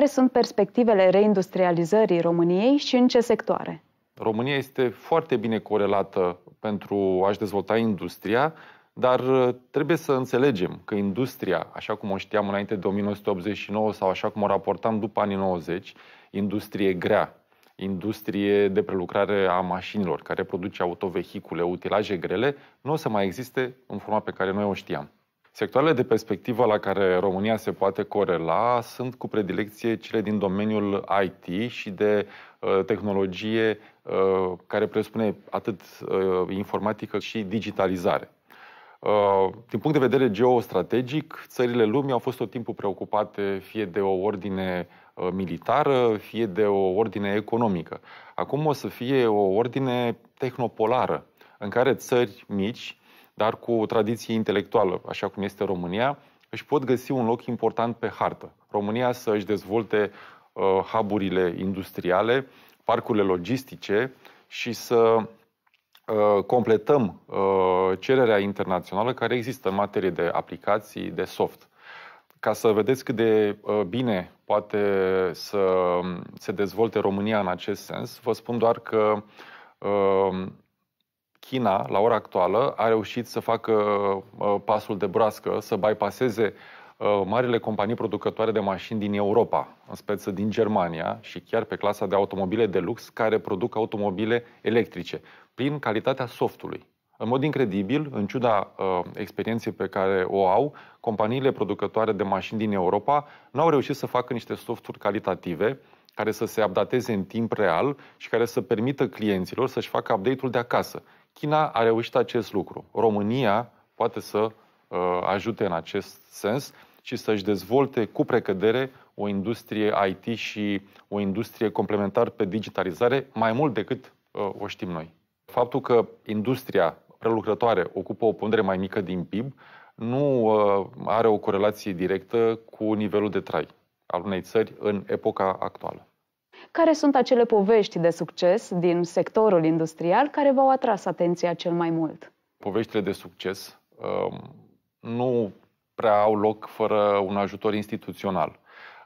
Care sunt perspectivele reindustrializării României și în ce sectoare? România este foarte bine corelată pentru a-și dezvolta industria, dar uh, trebuie să înțelegem că industria, așa cum o știam înainte de 1989 sau așa cum o raportam după anii 90, industrie grea, industrie de prelucrare a mașinilor, care produce autovehicule, utilaje grele, nu o să mai existe în forma pe care noi o știam. Sectoarele de perspectivă la care România se poate corela sunt cu predilecție cele din domeniul IT și de uh, tehnologie uh, care presupune atât uh, informatică și digitalizare. Uh, din punct de vedere geostrategic, țările lumii au fost tot timpul preocupate fie de o ordine uh, militară, fie de o ordine economică. Acum o să fie o ordine tehnopolară, în care țări mici dar cu o tradiție intelectuală, așa cum este România, își pot găsi un loc important pe hartă. România să își dezvolte uh, haburile industriale, parcurile logistice și să uh, completăm uh, cererea internațională care există în materie de aplicații, de soft. Ca să vedeți cât de uh, bine poate să um, se dezvolte România în acest sens, vă spun doar că uh, China, la ora actuală, a reușit să facă uh, pasul de broască, să bypasseze uh, marile companii producătoare de mașini din Europa, în speță din Germania și chiar pe clasa de automobile de lux care produc automobile electrice, prin calitatea softului. În mod incredibil, în ciuda uh, experienței pe care o au, companiile producătoare de mașini din Europa nu au reușit să facă niște softuri calitative care să se updateze în timp real și care să permită clienților să-și facă update-ul de acasă. China a reușit acest lucru. România poate să uh, ajute în acest sens și să-și dezvolte cu precădere o industrie IT și o industrie complementar pe digitalizare mai mult decât uh, o știm noi. Faptul că industria prelucrătoare ocupă o pondere mai mică din PIB nu uh, are o corelație directă cu nivelul de trai al unei țări în epoca actuală. Care sunt acele povești de succes din sectorul industrial care v-au atras atenția cel mai mult? Poveștile de succes um, nu prea au loc fără un ajutor instituțional.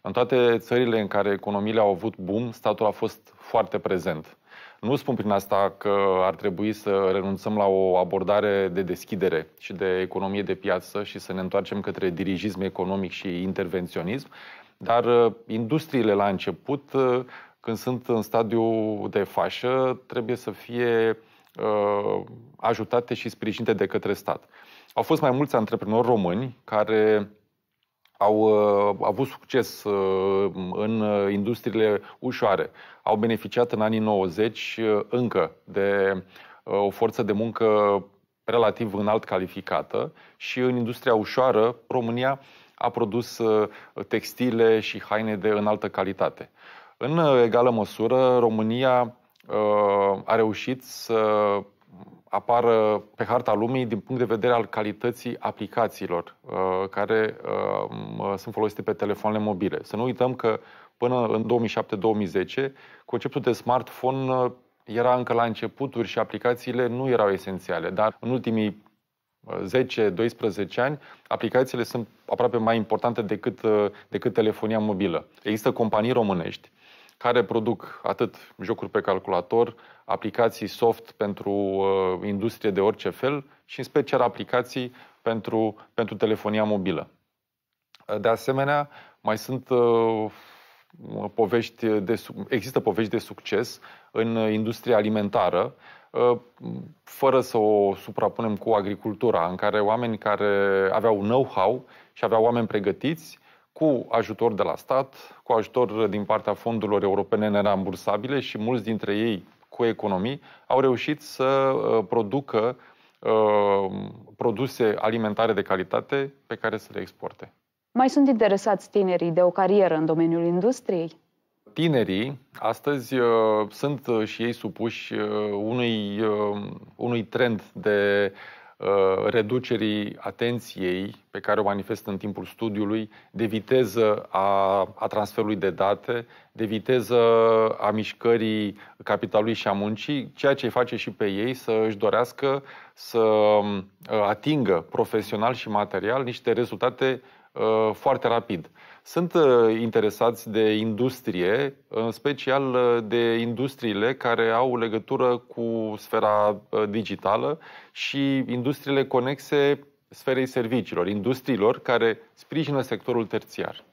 În toate țările în care economiile au avut boom, statul a fost foarte prezent. Nu spun prin asta că ar trebui să renunțăm la o abordare de deschidere și de economie de piață și să ne întoarcem către dirigism economic și intervenționism, dar uh, industriile la început, uh, când sunt în stadiu de fașă, trebuie să fie uh, ajutate și sprijinite de către stat. Au fost mai mulți antreprenori români care au avut succes în industriile ușoare. Au beneficiat în anii 90 încă de o forță de muncă relativ înalt calificată și în industria ușoară România a produs uh, textile și haine de înaltă calitate. În uh, egală măsură, România uh, a reușit să apară pe harta lumii din punct de vedere al calității aplicațiilor care sunt folosite pe telefoanele mobile. Să nu uităm că până în 2007-2010 conceptul de smartphone era încă la începuturi și aplicațiile nu erau esențiale, dar în ultimii 10-12 ani, aplicațiile sunt aproape mai importante decât, uh, decât telefonia mobilă. Există companii românești care produc atât jocuri pe calculator, aplicații soft pentru uh, industrie de orice fel și în special aplicații pentru, pentru telefonia mobilă. Uh, de asemenea, mai sunt uh, povești de, există povești de succes în industria alimentară, uh, Ă, fără să o suprapunem cu agricultura, în care oameni care aveau know-how și aveau oameni pregătiți, cu ajutor de la stat, cu ajutor din partea fondurilor europene nerambursabile și mulți dintre ei cu economii, au reușit să ă, producă ă, produse alimentare de calitate pe care să le exporte. Mai sunt interesați tinerii de o carieră în domeniul industriei? tinerii astăzi uh, sunt uh, și ei supuși uh, unui, unui trend de reducerii atenției pe care o manifestă în timpul studiului, de viteză a, a transferului de date, de viteză a mișcării capitalului și a muncii, ceea ce îi face și pe ei să își dorească să atingă profesional și material niște rezultate foarte rapid. Sunt uh, interesați de industrie, în special uh, de industriile care au legătură cu sfera uh, digitală și industriile conexe sferei serviciilor, industriilor care sprijină sectorul terțiar.